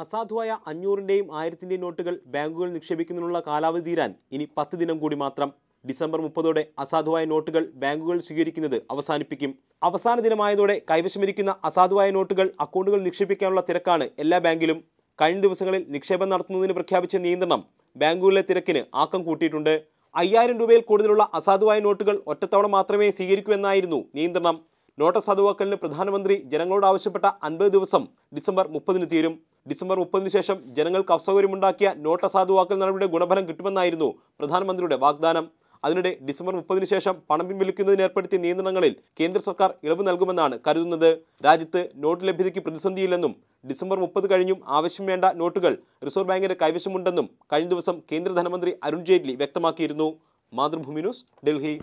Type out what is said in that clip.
അസാധുവായ അഞ്ഞൂറിൻ്റെയും ആയിരത്തിൻ്റെയും നോട്ടുകൾ ബാങ്കുകൾ നിക്ഷേപിക്കുന്നതിനുള്ള കാലാവധി തീരാൻ ഇനി പത്ത് ദിനം കൂടി മാത്രം ഡിസംബർ മുപ്പതോടെ അസാധുവായ നോട്ടുകൾ ബാങ്കുകൾ സ്വീകരിക്കുന്നത് അവസാനിപ്പിക്കും അവസാന ദിനമായതോടെ കൈവശമിരിക്കുന്ന അസാധുവായ നോട്ടുകൾ അക്കൗണ്ടുകൾ നിക്ഷേപിക്കാനുള്ള തിരക്കാണ് എല്ലാ ബാങ്കിലും കഴിഞ്ഞ ദിവസങ്ങളിൽ നിക്ഷേപം നടത്തുന്നതിന് പ്രഖ്യാപിച്ച നിയന്ത്രണം ബാങ്കുകളിലെ തിരക്കിന് ആക്കം കൂട്ടിയിട്ടുണ്ട് അയ്യായിരം രൂപയിൽ കൂടുതലുള്ള അസാധുവായ നോട്ടുകൾ ഒറ്റത്തവണ മാത്രമേ സ്വീകരിക്കൂ എന്നായിരുന്നു നിയന്ത്രണം നോട്ട് അസാധുവാക്കലിന് പ്രധാനമന്ത്രി ജനങ്ങളോട് ആവശ്യപ്പെട്ട അൻപത് ദിവസം ഡിസംബർ മുപ്പതിന് തീരും ഡിസംബർ മുപ്പതിന് ശേഷം ജനങ്ങൾക്ക് അസൗകര്യമുണ്ടാക്കിയ നോട്ട് അസാധുവാക്കൽ നടപടിയുടെ ഗുണഫലം കിട്ടുമെന്നായിരുന്നു പ്രധാനമന്ത്രിയുടെ വാഗ്ദാനം അതിനിടെ ഡിസംബർ മുപ്പതിന് ശേഷം പണം പിൻവലിക്കുന്നതിന് ഏർപ്പെടുത്തിയ നിയന്ത്രണങ്ങളിൽ കേന്ദ്ര സർക്കാർ ഇളവ് നൽകുമെന്നാണ് കരുതുന്നത് രാജ്യത്ത് നോട്ട് ലഭ്യതയ്ക്ക് പ്രതിസന്ധിയില്ലെന്നും ഡിസംബർ മുപ്പത് കഴിഞ്ഞും ആവശ്യം വേണ്ട നോട്ടുകൾ റിസർവ് ബാങ്കിന്റെ കൈവശമുണ്ടെന്നും കഴിഞ്ഞ ദിവസം കേന്ദ്ര ധനമന്ത്രി അരുൺ ജെയ്റ്റ്ലി വ്യക്തമാക്കിയിരുന്നു മാതൃഭൂമി ന്യൂസ് ഡൽഹി